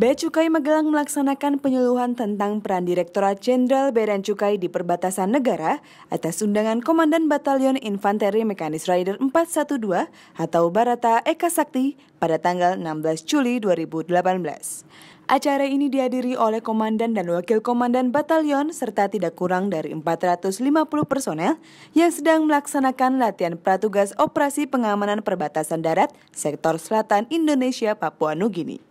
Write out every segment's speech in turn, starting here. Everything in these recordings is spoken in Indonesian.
Bea Cukai Magelang melaksanakan penyuluhan tentang peran Direktorat Jenderal Bea dan Cukai di perbatasan negara atas undangan Komandan Batalion Infanteri Mekanis Rider 412 atau Barata Eka Sakti pada tanggal 16 Juli 2018. Acara ini dihadiri oleh Komandan dan Wakil Komandan Batalion serta tidak kurang dari 450 personel yang sedang melaksanakan latihan pratugas operasi pengamanan perbatasan darat sektor selatan Indonesia Papua Nugini.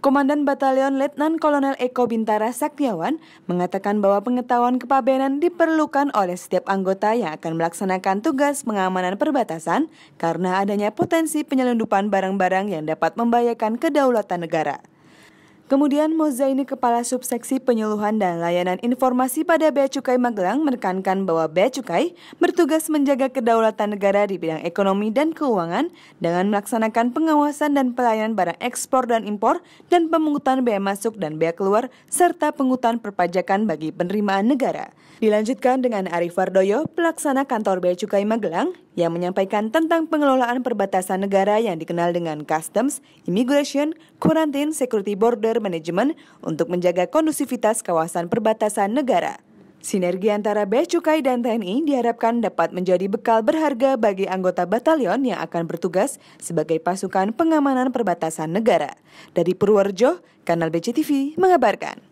Komandan Batalion Letnan Kolonel Eko Bintara Saktiawan mengatakan bahwa pengetahuan kepabeanan diperlukan oleh setiap anggota yang akan melaksanakan tugas pengamanan perbatasan karena adanya potensi penyelundupan barang-barang yang dapat membahayakan kedaulatan negara. Kemudian Mozaini Kepala Subseksi Penyuluhan dan Layanan Informasi pada Bea Cukai Magelang menekankan bahwa Bea Cukai bertugas menjaga kedaulatan negara di bidang ekonomi dan keuangan dengan melaksanakan pengawasan dan pelayanan barang ekspor dan impor dan pemungutan bea masuk dan bea keluar serta pengutan perpajakan bagi penerimaan negara. Dilanjutkan dengan Arif Wardoyo, pelaksana kantor Bea Cukai Magelang yang menyampaikan tentang pengelolaan perbatasan negara yang dikenal dengan Customs, Immigration, Quarantine, Security Border, manajemen untuk menjaga kondusivitas kawasan perbatasan negara. Sinergi antara Bea Cukai dan TNI diharapkan dapat menjadi bekal berharga bagi anggota batalion yang akan bertugas sebagai pasukan pengamanan perbatasan negara. Dari Purworejo, Kanal BCTV mengabarkan.